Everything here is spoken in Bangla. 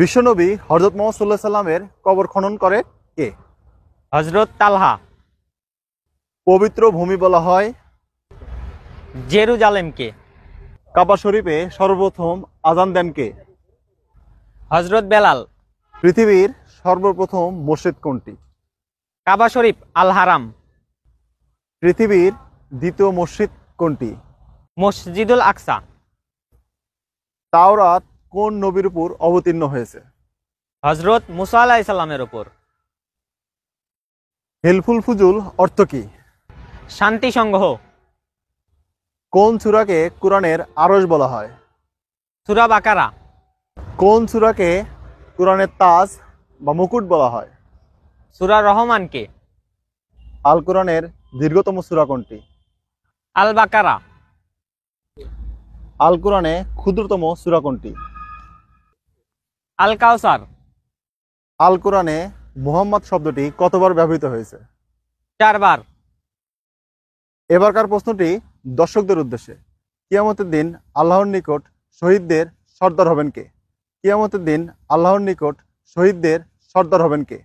বিশ্বনবী হজরত মোহাম্মদ সাল্লামের কবর খনন করে কে হজরত তালহা পবিত্র ভূমি বলা হয় জেরুজালেমকে কাবা শরীফে সর্বপ্রথম আজান দেন কে হজরত বেলাল পৃথিবীর সর্বপ্রথম মসজিদ কোনটি কাবা শরীফ আল হারাম পৃথিবীর দ্বিতীয় মসজিদ কোনটি মসজিদুল আকসা তাওরাত কোন নবীর উপর অবতীর্ণ হয়েছে হজরত মুসা আলাহ ইসলামের উপর হেলফুল ফুজুল অর্থ কি শান্তি সংগ্রহ কোন সুরাকে কোরআনের আরস বলা হয় সুরা বাকারা কোন সুরাকে কোরআনের তাজ বা মুকুট বলা হয় সুরা রহমানকে আল কোরআনের দীর্ঘতম সুরা কোনটি আল বাকারা আল কোরআনে ক্ষুদ্রতম সুরা কোনটি আল কাউসার আল কোরআনে মুহাম্মদ শব্দটি কতবার ব্যবহৃত হয়েছে চারবার এবারকার প্রশ্নটি দর্শকদের উদ্দেশ্যে কিয়ামতের দিন আল্লাহর নিকট শহীদদের সর্দার হবেন কে কিয়ামতের দিন আল্লাহর নিকট শহীদদের সর্দার হবেন কে